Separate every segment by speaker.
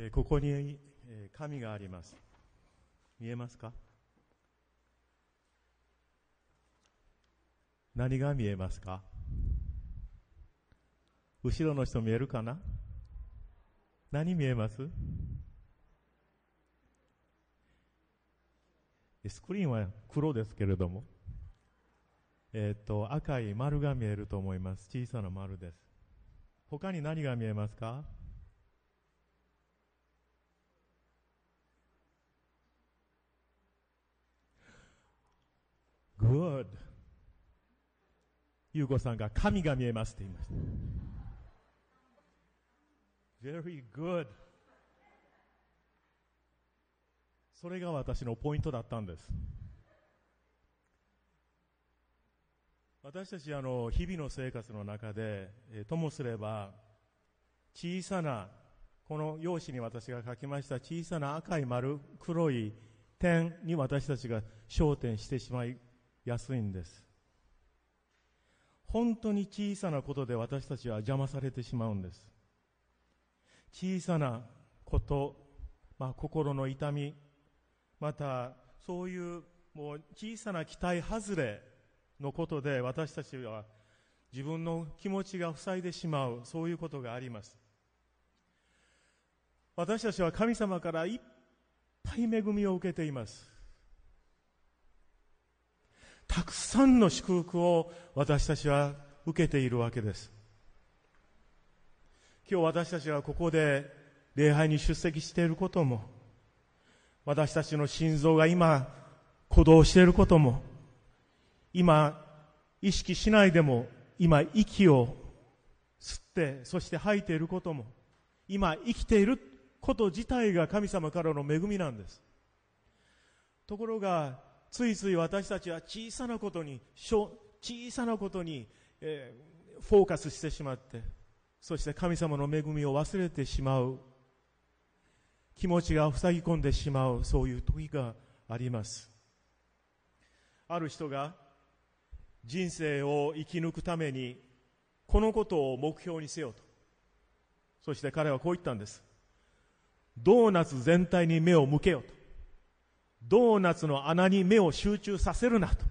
Speaker 1: えー、ここに、えー、神があります。見えますか何が見えますか後ろの人見えるかな何見えますスクリーンは黒ですけれども、えっ、ー、と、赤い丸が見えると思います。小さな丸です。他に何が見えますか word。ゆうこさんが神が見えますって言いました。very good。それが私のポイントだったんです。私たちあの日々の生活の中で、えともすれば小さなこの用紙に私が書きました小さな赤い丸黒い点に私たちが焦点してしまい安いんです。本当に小さなことで私たちは邪魔されてしまうんです。小さなこと、まあ、心の痛み、またそういうもう小さな期待外れのことで私たちは自分の気持ちが塞いでしまう、そういうことがあります。私たちは神様からいっぱい恵みを受けています。たくさんの祝福を私たちは受けているわけです。今日私たちはここで礼拝に出席していることも、私たちの心臓が今鼓動していることも、今意識しないでも、今息を吸って、そして吐いていることも、今生きていること自体が神様からの恵みなんです。ところがついつい私たちは小さなことに小さなことに、えー、フォーカスしてしまってそして神様の恵みを忘れてしまう気持ちが塞ぎ込んでしまうそういう時がありますある人が人生を生き抜くためにこのことを目標にせよとそして彼はこう言ったんですドーナツ全体に目を向けよとドーナツの穴に目を集中させるなと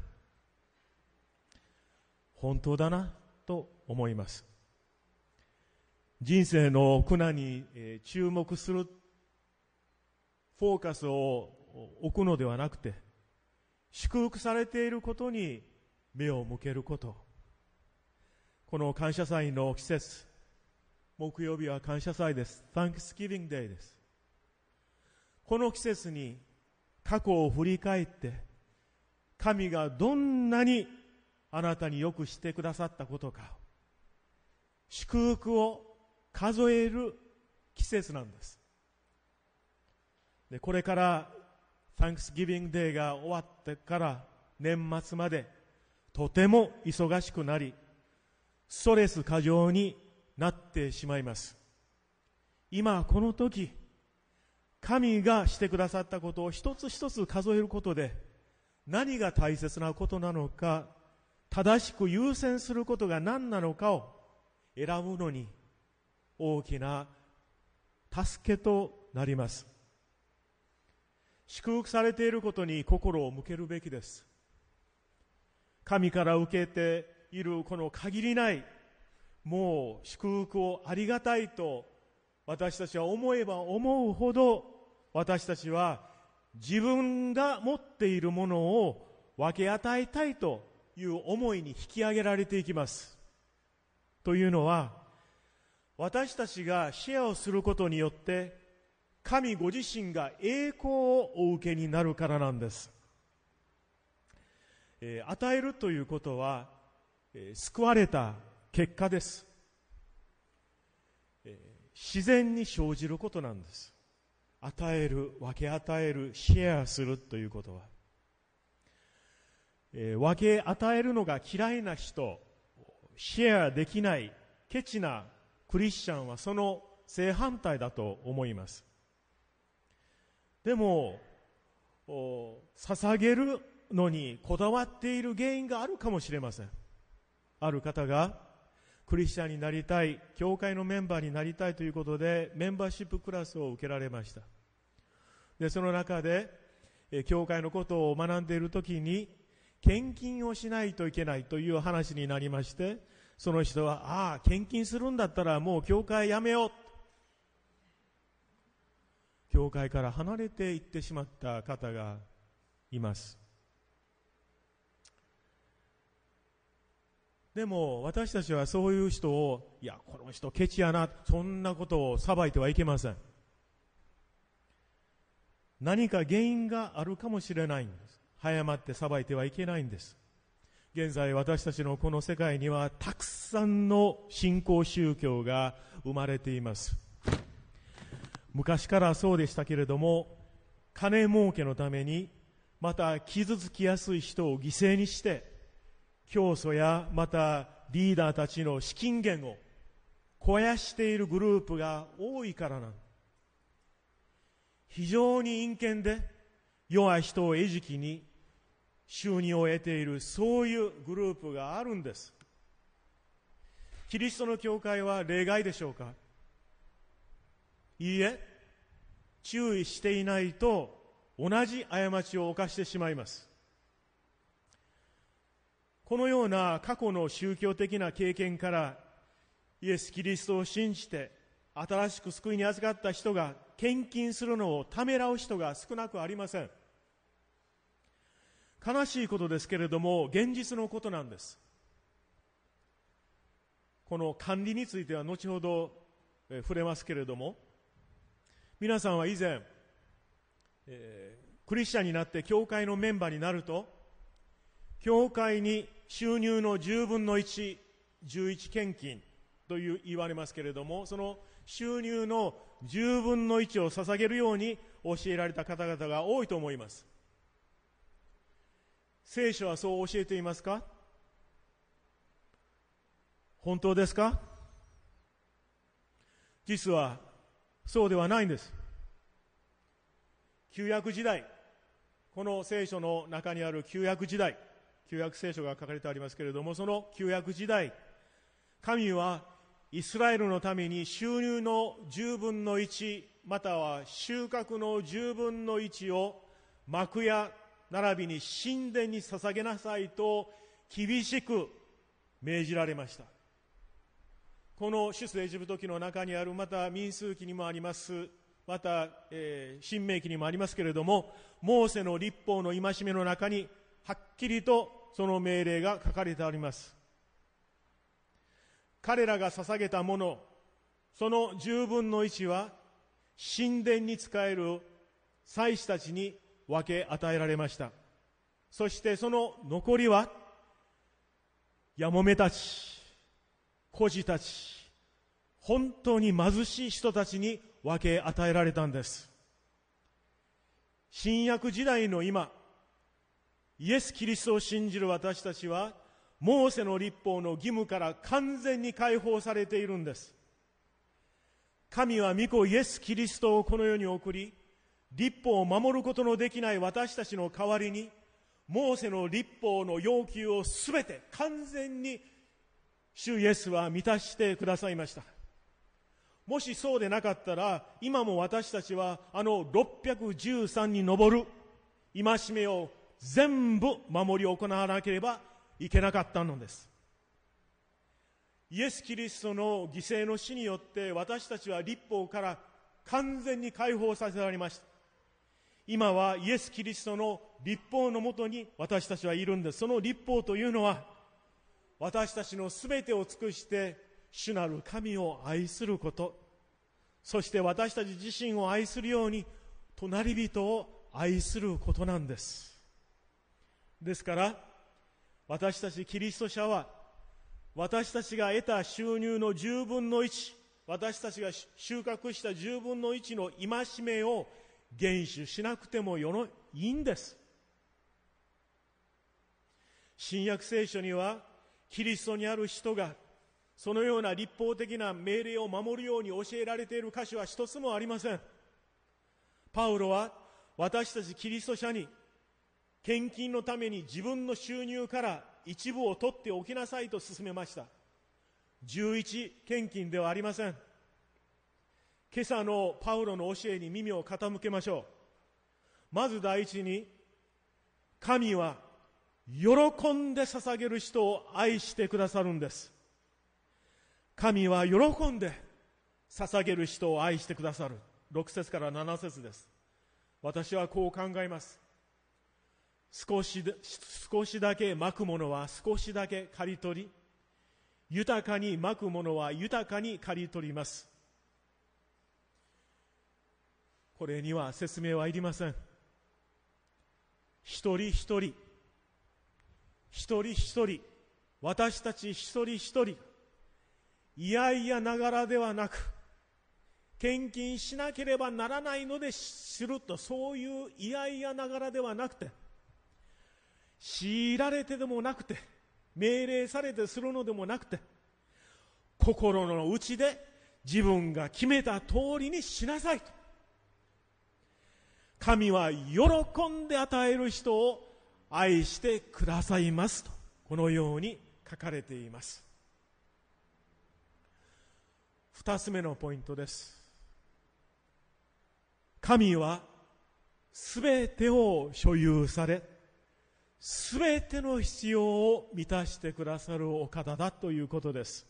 Speaker 1: 本当だなと思います人生の苦難に注目するフォーカスを置くのではなくて祝福されていることに目を向けることこの感謝祭の季節木曜日は感謝祭です Thanksgiving Day ですこの季節に過去を振り返って、神がどんなにあなたによくしてくださったことか、祝福を数える季節なんです。でこれから、サンクスギビングデーが終わってから年末まで、とても忙しくなり、ストレス過剰になってしまいます。今この時、神がしてくださったことを一つ一つ数えることで何が大切なことなのか正しく優先することが何なのかを選ぶのに大きな助けとなります祝福されていることに心を向けるべきです神から受けているこの限りないもう祝福をありがたいと私たちは思えば思うほど私たちは自分が持っているものを分け与えたいという思いに引き上げられていきます。というのは、私たちがシェアをすることによって、神ご自身が栄光をお受けになるからなんです。えー、与えるということは、えー、救われた結果です、えー、自然に生じることなんです。与える、分け与える、シェアするということは、えー、分け与えるのが嫌いな人、シェアできない、ケチなクリスチャンはその正反対だと思います。でも、捧げるのにこだわっている原因があるかもしれません。ある方が、クリスチャンになりたい、教会のメンバーになりたいということで、メンバーシップクラスを受けられました。で、その中で、教会のことを学んでいるときに、献金をしないといけないという話になりまして、その人は、ああ、献金するんだったらもう教会やめよう。教会から離れていってしまった方がいます。でも私たちはそういう人を、いや、この人ケチやな、そんなことを裁いてはいけません。何か原因があるかもしれないんです。早まって裁いてはいけないんです。現在私たちのこの世界にはたくさんの信仰宗教が生まれています。昔からそうでしたけれども、金儲けのために、また傷つきやすい人を犠牲にして、教祖やまたリーダーたちの資金源を肥やしているグループが多いからなん非常に陰険で弱い人を餌食に収入を得ているそういうグループがあるんですキリストの教会は例外でしょうかいいえ注意していないと同じ過ちを犯してしまいますこのような過去の宗教的な経験からイエス・キリストを信じて新しく救いに預かった人が献金するのをためらう人が少なくありません悲しいことですけれども現実のことなんですこの管理については後ほど触れますけれども皆さんは以前、えー、クリスチャンになって教会のメンバーになると教会に収入の10分の1、11献金という言われますけれども、その収入の10分の1を捧げるように教えられた方々が多いと思います。聖書はそう教えていますか本当ですか実はそうではないんです。旧約時代、この聖書の中にある旧約時代、旧約聖書が書かれてありますけれども、その旧約時代、神はイスラエルのために収入の10分の1、または収穫の10分の1を幕や並びに神殿に捧げなさいと厳しく命じられました。この出エジプト記の中にある、また民数記にもあります、また、えー、神明記にもありますけれども、モーセの立法の戒めの中にはっきりとその命令が書かれてあります。彼らが捧げたもの、その十分の一は、神殿に仕える祭司たちに分け与えられました。そしてその残りは、やもめたち、孤児たち、本当に貧しい人たちに分け与えられたんです。新約時代の今、イエス・キリストを信じる私たちは、モーセの立法の義務から完全に解放されているんです。神は御子イエス・キリストをこの世に送り、立法を守ることのできない私たちの代わりに、モーセの立法の要求をすべて完全に主イエスは満たしてくださいました。もしそうでなかったら、今も私たちはあの613に上る戒めを全部守り行わなければいけなかったのです。イエス・キリストの犠牲の死によって私たちは立法から完全に解放させられました。今はイエス・キリストの立法のもとに私たちはいるんです。その立法というのは私たちの全てを尽くして主なる神を愛すること、そして私たち自身を愛するように隣人を愛することなんです。ですから私たちキリスト者は私たちが得た収入の10分の1私たちが収穫した10分の1の戒めを厳守しなくてもよのいいんです新約聖書にはキリストにある人がそのような立法的な命令を守るように教えられている箇所は一つもありませんパウロは私たちキリスト者に献金のために自分の収入から一部を取っておきなさいと勧めました。11献金ではありません。今朝のパウロの教えに耳を傾けましょう。まず第一に、神は喜んで捧げる人を愛してくださるんです。神は喜んで捧げる人を愛してくださる。6節から7節です。私はこう考えます。少し少しだけまくものは少しだけ刈り取り、豊かにまくものは豊かに刈り取ります。これには説明はいりません。一人一人、一人一人、私たち一人一人、いやいやながらではなく、献金しなければならないのですると、そういういやいやながらではなくて、強いられてでもなくて、命令されてするのでもなくて、心の内で自分が決めた通りにしなさいと。神は喜んで与える人を愛してくださいますと、このように書かれています。二つ目のポイントです。神はすべてを所有され、全ての必要を満たしてくださるお方だということです。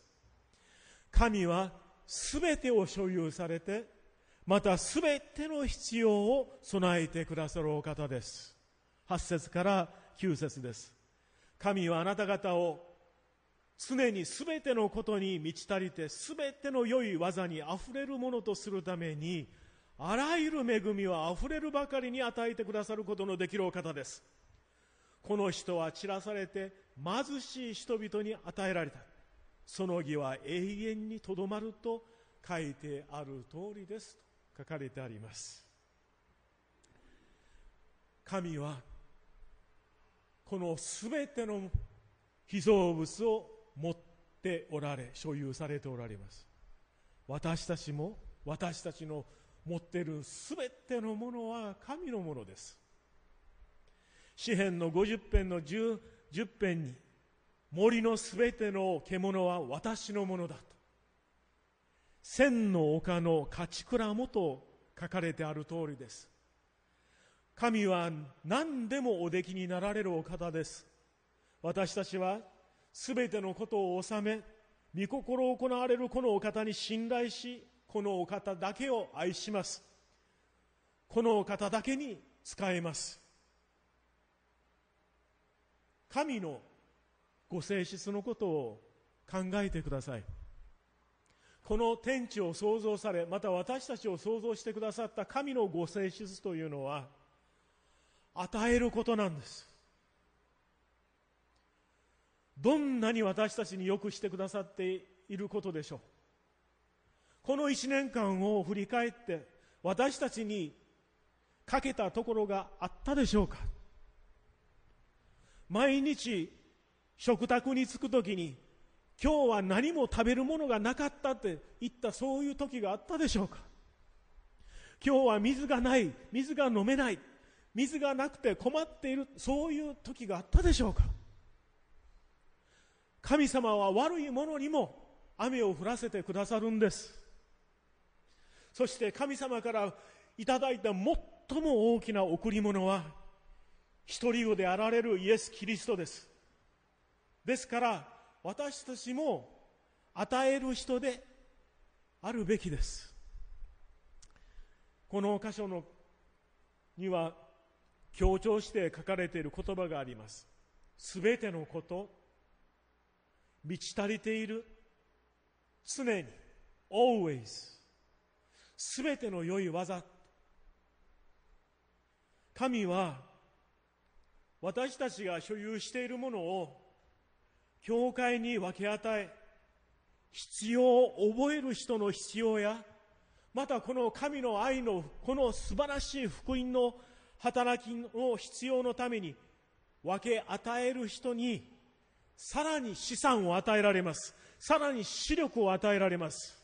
Speaker 1: 神はすべてを所有されて、またすべての必要を備えてくださるお方です。8節から9節です。神はあなた方を常にすべてのことに満ち足りてすべての良い技にあふれるものとするためにあらゆる恵みはあふれるばかりに与えてくださることのできるお方です。この人は散らされて貧しい人々に与えられた。その義は永遠にとどまると書いてある通りですと書かれてあります。神はこのすべての被造物を持っておられ、所有されておられます。私たちも私たちの持っているすべてのものは神のものです。詩篇の50編の 10, 10編に森のすべての獣は私のものだと千の丘の勝ちらもと書かれてある通りです神は何でもおできになられるお方です私たちはすべてのことを治め御心を行われるこのお方に信頼しこのお方だけを愛しますこのお方だけに仕えます神のご性質のことを考えてください。この天地を創造され、また私たちを創造してくださった神のご性質というのは、与えることなんです。どんなに私たちによくしてくださっていることでしょう。この一年間を振り返って、私たちにかけたところがあったでしょうか毎日食卓に着く時に今日は何も食べるものがなかったって言ったそういう時があったでしょうか今日は水がない水が飲めない水がなくて困っているそういう時があったでしょうか神様は悪いものにも雨を降らせてくださるんですそして神様からいただいた最も大きな贈り物は一人子であられるイエス・キリストです。ですから、私たちも与える人であるべきです。この箇所のには強調して書かれている言葉があります。すべてのこと、満ち足りている、常に、always、すべての良い技。神は私たちが所有しているものを教会に分け与え、必要を覚える人の必要や、またこの神の愛の、この素晴らしい福音の働きの必要のために分け与える人に、さらに資産を与えられます。さらに視力を与えられます。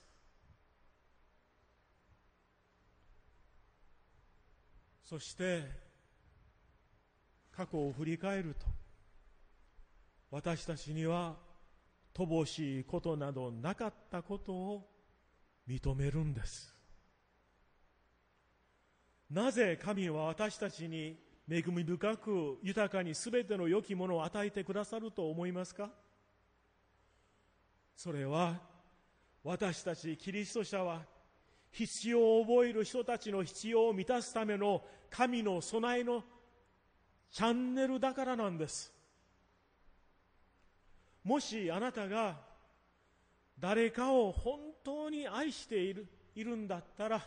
Speaker 1: そして、過去を振り返ると私たちには乏しいことなどなかったことを認めるんですなぜ神は私たちに恵み深く豊かに全ての良きものを与えてくださると思いますかそれは私たちキリスト者は必要を覚える人たちの必要を満たすための神の備えのチャンネルだからなんです。もしあなたが誰かを本当に愛しているいるんだったら、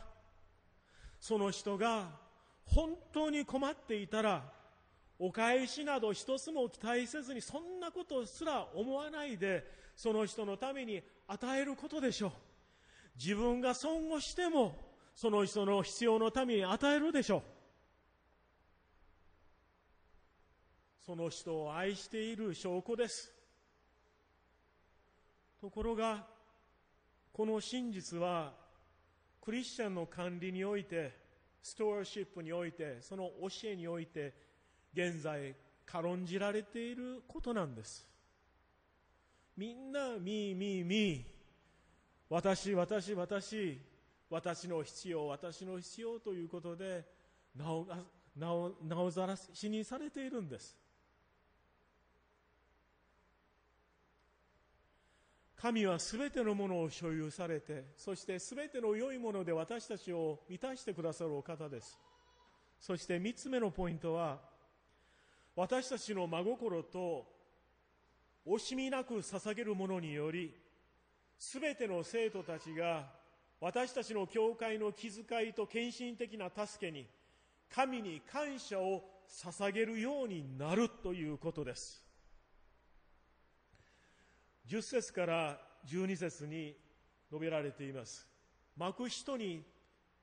Speaker 1: その人が本当に困っていたら、お返しなど一つも期待せずに、そんなことすら思わないで、その人のために与えることでしょう。自分が損をしても、その人の必要のために与えるでしょう。その人を愛している証拠です。ところが、この真実は、クリスチャンの管理において、ストアシップにおいて、その教えにおいて、現在、軽んじられていることなんです。みんな、みーみーみー、私、私、私、私の必要、私の必要ということで、なお、なお、なおざらしにされているんです。神はすべてのものを所有されてそしてすべての良いもので私たちを満たしてくださるお方ですそして3つ目のポイントは私たちの真心と惜しみなく捧げるものによりすべての生徒たちが私たちの教会の気遣いと献身的な助けに神に感謝を捧げるようになるということです10節から12節に述べられています。巻く人に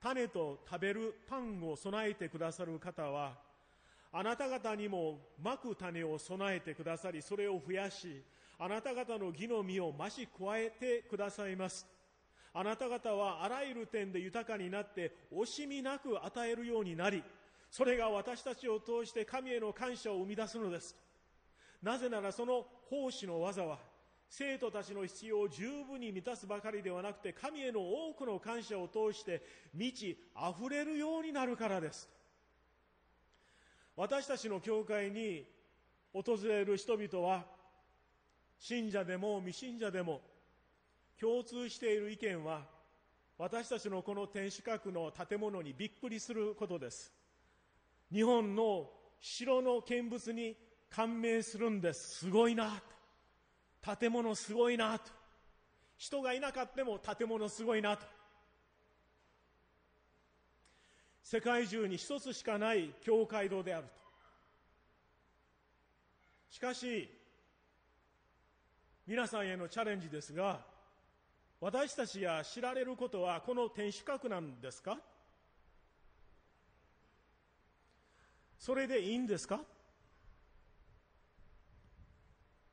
Speaker 1: 種と食べるパンを備えてくださる方は、あなた方にも巻く種を備えてくださり、それを増やし、あなた方の義の実を増し加えてくださいます。あなた方はあらゆる点で豊かになって、惜しみなく与えるようになり、それが私たちを通して神への感謝を生み出すのです。なぜならその奉仕の技は、生徒たちの必要を十分に満たすばかりではなくて、神への多くの感謝を通して、満ち溢れるようになるからです。私たちの教会に訪れる人々は、信者でも未信者でも、共通している意見は、私たちのこの天守閣の建物にびっくりすることです。日本の城の見物に感銘するんです。すごいな。建物すごいなと。人がいなかっても建物すごいなと。世界中に一つしかない教会堂であると。しかし、皆さんへのチャレンジですが、私たちが知られることはこの天守閣なんですかそれでいいんですか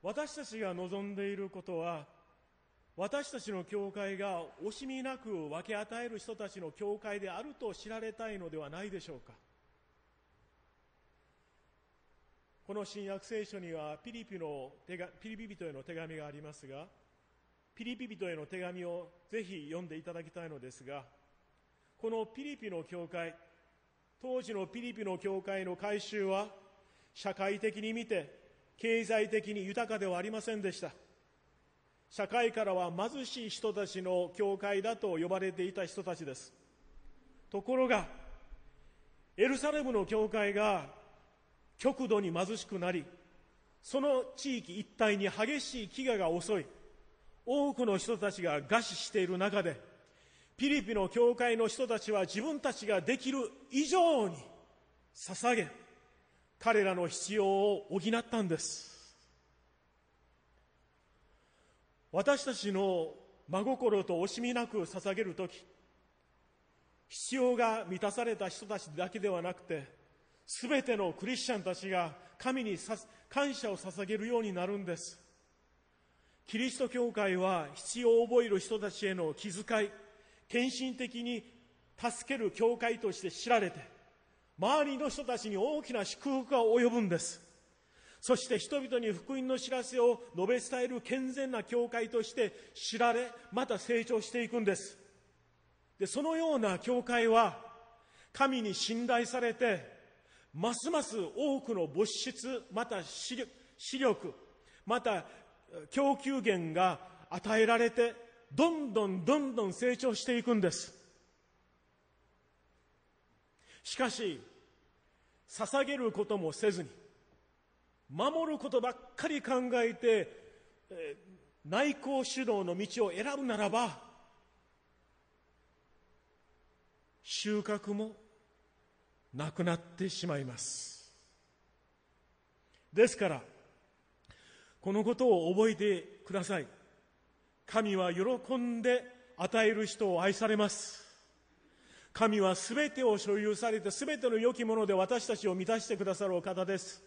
Speaker 1: 私たちが望んでいることは、私たちの教会が惜しみなく分け与える人たちの教会であると知られたいのではないでしょうか。この新約聖書にはピリピの手がピリピ人への手紙がありますが、ピリピ人への手紙をぜひ読んでいただきたいのですが、このピリピの教会、当時のピリピの教会の改修は、社会的に見て、経済的に豊かではありませんでした社会からは貧しい人たちの教会だと呼ばれていた人たちですところがエルサレムの教会が極度に貧しくなりその地域一帯に激しい飢餓が襲い多くの人たちが餓死している中でピリピの教会の人たちは自分たちができる以上に捧げ彼らの必要を補ったんです私たちの真心と惜しみなく捧げる時必要が満たされた人たちだけではなくて全てのクリスチャンたちが神に感謝を捧げるようになるんですキリスト教会は必要を覚える人たちへの気遣い献身的に助ける教会として知られて周りの人たちに大きな祝福が及ぶんです。そして人々に福音の知らせを述べ伝える健全な教会として知られ、また成長していくんです。で、そのような教会は、神に信頼されて、ますます多くの物質、また視力、また供給源が与えられて、どんどんどんどん成長していくんです。しかし、捧げることもせずに、守ることばっかり考えて、え内向主導の道を選ぶならば、収穫もなくなってしまいます。ですから、このことを覚えてください。神は喜んで与える人を愛されます。神は全てを所有されて全ての良きもので私たちを満たしてくださるお方です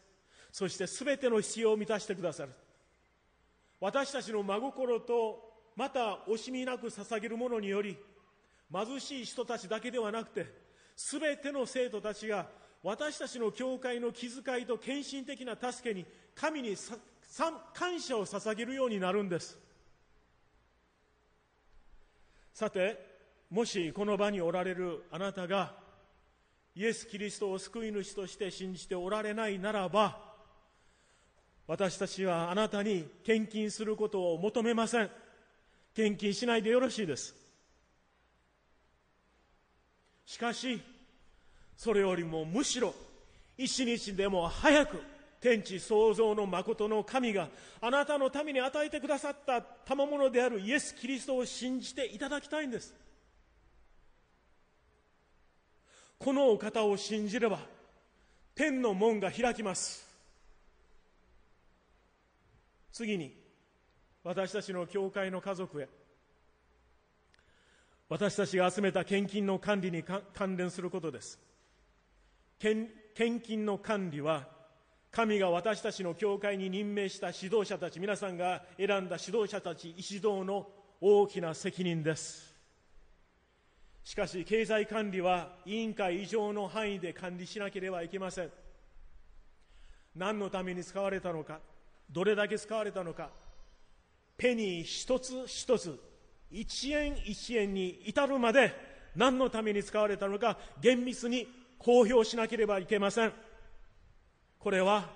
Speaker 1: そして全ての必要を満たしてくださる私たちの真心とまた惜しみなく捧げるものにより貧しい人たちだけではなくて全ての生徒たちが私たちの教会の気遣いと献身的な助けに神に感謝を捧げるようになるんですさてもしこの場におられるあなたがイエス・キリストを救い主として信じておられないならば私たちはあなたに献金することを求めません献金しないでよろしいですしかしそれよりもむしろ一日でも早く天地創造の誠の神があなたのために与えてくださった賜物であるイエス・キリストを信じていただきたいんですこのお方を信じれば天の門が開きます次に私たちの教会の家族へ私たちが集めた献金の管理に関連することです献金の管理は神が私たちの教会に任命した指導者たち皆さんが選んだ指導者たち一同の大きな責任ですしかし経済管理は委員会以上の範囲で管理しなければいけません何のために使われたのかどれだけ使われたのかペニー一つ一つ一円一円に至るまで何のために使われたのか厳密に公表しなければいけませんこれは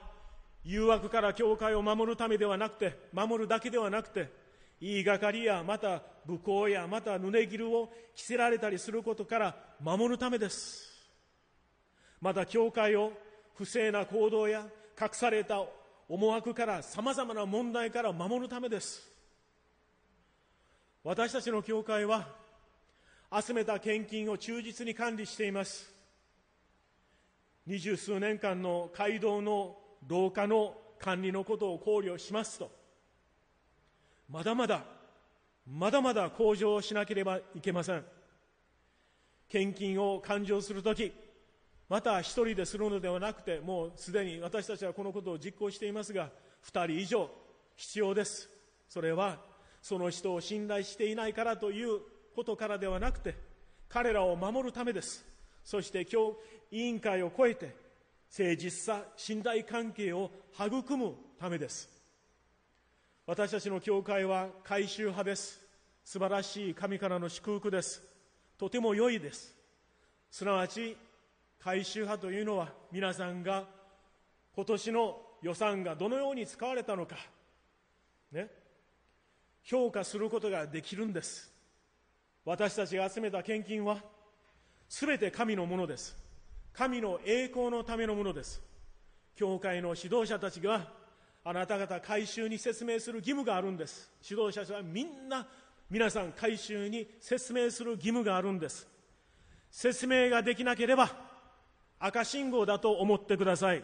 Speaker 1: 誘惑から教会を守るためではなくて守るだけではなくて言いがかりやまた武甲やまた胸切るを着せられたりすることから守るためです。また教会を不正な行動や隠された思惑から様々な問題から守るためです。私たちの教会は集めた献金を忠実に管理しています。二十数年間の街道の廊下の管理のことを考慮しますと、まだまだまだまだ向上しなければいけません。献金を勘定するとき、また一人でするのではなくて、もうすでに私たちはこのことを実行していますが、二人以上必要です。それは、その人を信頼していないからということからではなくて、彼らを守るためです。そして今日、委員会を超えて、誠実さ、信頼関係を育むためです。私たちの教会は改宗派です。素晴らしい神からの祝福です。とても良いです。すなわち、改宗派というのは皆さんが今年の予算がどのように使われたのか、ね、評価することができるんです。私たちが集めた献金は、全て神のものです。神の栄光のためのものです。教会の指導者たちがあなた方改宗に説明する義務があるんです指導者はみんな皆さん改宗に説明する義務があるんです説明ができなければ赤信号だと思ってください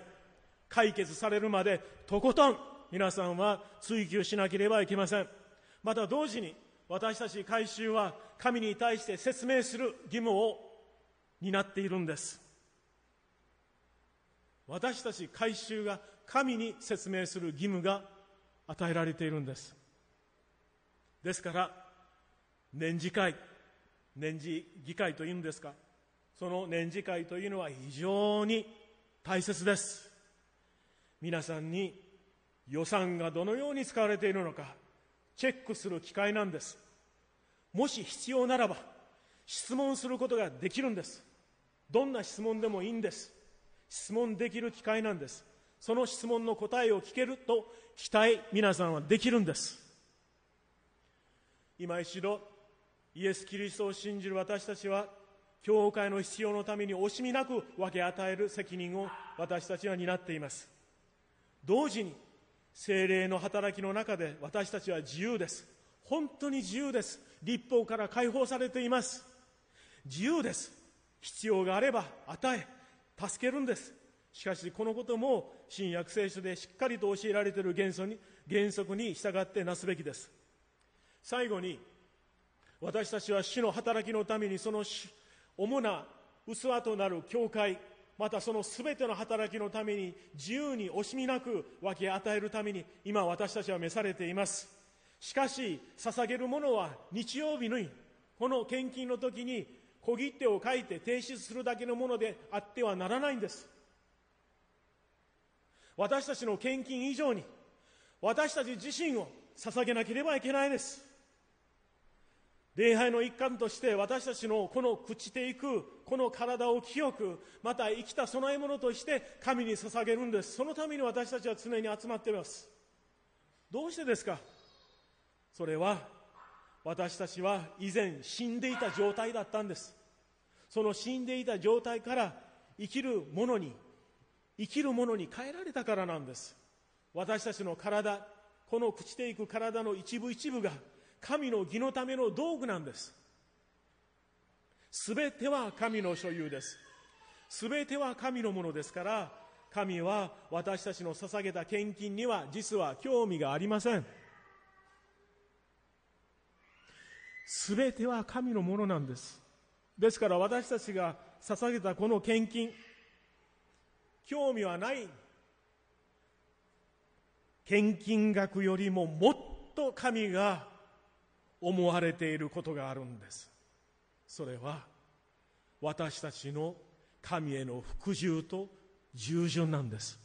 Speaker 1: 解決されるまでとことん皆さんは追求しなければいけませんまた同時に私たち改宗は神に対して説明する義務を担っているんです私たち改宗が神に説明する義務が与えられているんです。ですから、年次会、年次議会というんですか、その年次会というのは非常に大切です。皆さんに予算がどのように使われているのか、チェックする機会なんです。もし必要ならば、質問することができるんです。どんな質問でもいいんです。質問できる機会なんです。その質問の答えを聞けると期待皆さんはできるんです今一度イエス・キリストを信じる私たちは教会の必要のために惜しみなく分け与える責任を私たちは担っています同時に精霊の働きの中で私たちは自由です本当に自由です立法から解放されています自由です必要があれば与え助けるんですしかしこのことも新約聖書でしっかりと教えられている原則に原則に従ってなすべきです最後に私たちは主の働きのためにその主な器となる教会またその全ての働きのために自由に惜しみなく分け与えるために今私たちは召されていますしかし捧げるものは日曜日のこの献金の時に小切手を書いて提出するだけのものであってはならないんです私たちの献金以上に、私たち自身を捧げなければいけないです。礼拝の一環として私たちのこの朽ちていく、この体を清く、また生きた供え物として神に捧げるんです。そのために私たちは常に集まっています。どうしてですかそれは私たちは以前死んでいた状態だったんです。その死んでいた状態から生きるものに生きるものに変えられたからなんです私たちの体この朽ちていく体の一部一部が神の義のための道具なんですすべては神の所有ですすべては神のものですから神は私たちの捧げた献金には実は興味がありませんすべては神のものなんですですから私たちが捧げたこの献金興味はない献金額よりももっと神が思われていることがあるんですそれは私たちの神への服従と従順なんです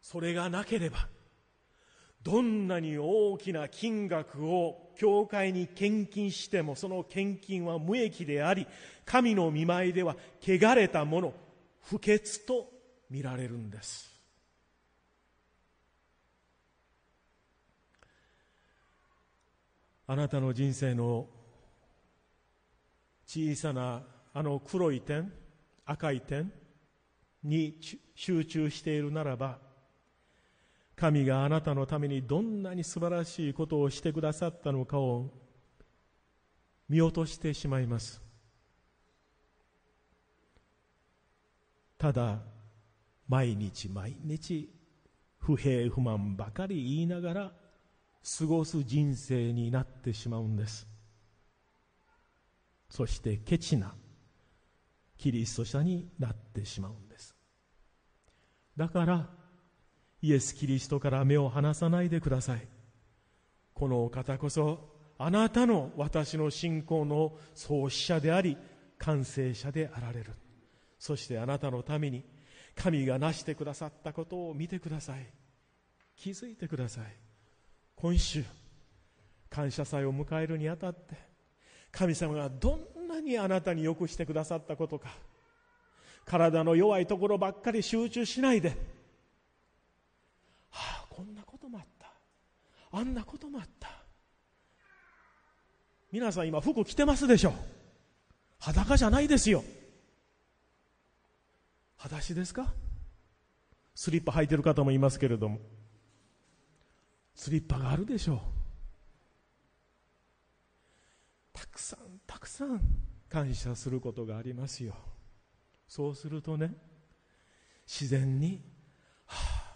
Speaker 1: それがなければどんなに大きな金額を教会に献金してもその献金は無益であり、神の見舞いでは汚れたもの、不潔と見られるんです。あなたの人生の小さなあの黒い点、赤い点に集中しているならば、神があなたのためにどんなに素晴らしいことをしてくださったのかを見落としてしまいますただ毎日毎日不平不満ばかり言いながら過ごす人生になってしまうんですそしてケチなキリスト者になってしまうんですだからイエス・キリストから目を離さないでください。このお方こそ、あなたの私の信仰の創始者であり、完成者であられる。そしてあなたのために、神がなしてくださったことを見てください。気づいてください。今週、感謝祭を迎えるにあたって、神様がどんなにあなたによくしてくださったことか、体の弱いところばっかり集中しないで、あんなこともあった皆さん今服着てますでしょ裸じゃないですよ裸足ですかスリッパ履いてる方もいますけれどもスリッパがあるでしょうたくさんたくさん感謝することがありますよそうするとね自然に、はあ、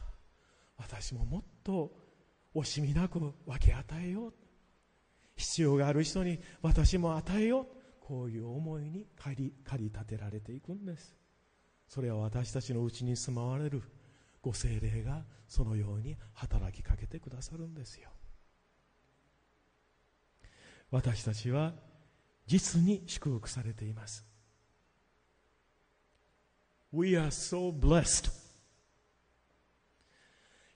Speaker 1: 私ももっと惜しみなく分け与えよう必要がある人に私も与えようこういう思いに駆り駆り立てられていくんですそれは私たちのうちに住まわれるご精霊がそのように働きかけてくださるんですよ私たちは実に祝福されています We are so blessed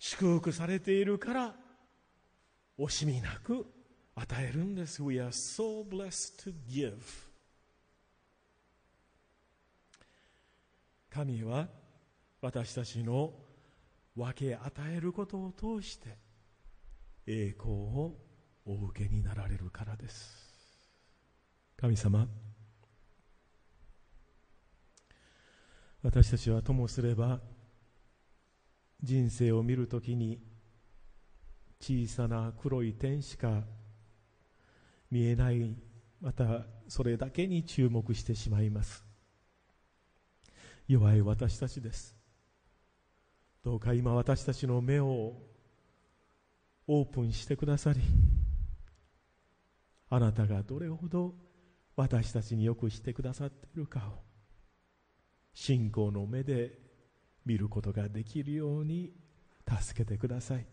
Speaker 1: 祝福されているから惜しみなく与えるんです。We are so blessed to give. 神は私たちの分け与えることを通して栄光をお受けになられるからです。神様、私たちはともすれば人生を見るときに小さな黒い点しか見えないまたそれだけに注目してしまいます弱い私たちですどうか今私たちの目をオープンしてくださりあなたがどれほど私たちによくしてくださっているかを信仰の目で見ることができるように助けてください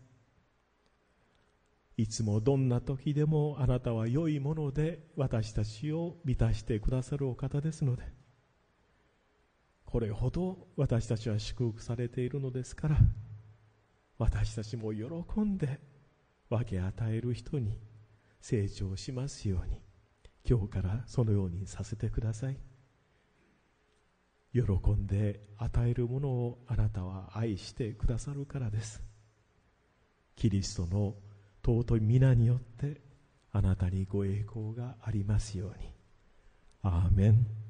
Speaker 1: いつもどんな時でもあなたは良いもので私たちを満たしてくださるお方ですのでこれほど私たちは祝福されているのですから私たちも喜んで分け与える人に成長しますように今日からそのようにさせてください喜んで与えるものをあなたは愛してくださるからですキリストの尊い皆によってあなたにご栄光がありますように。アーメン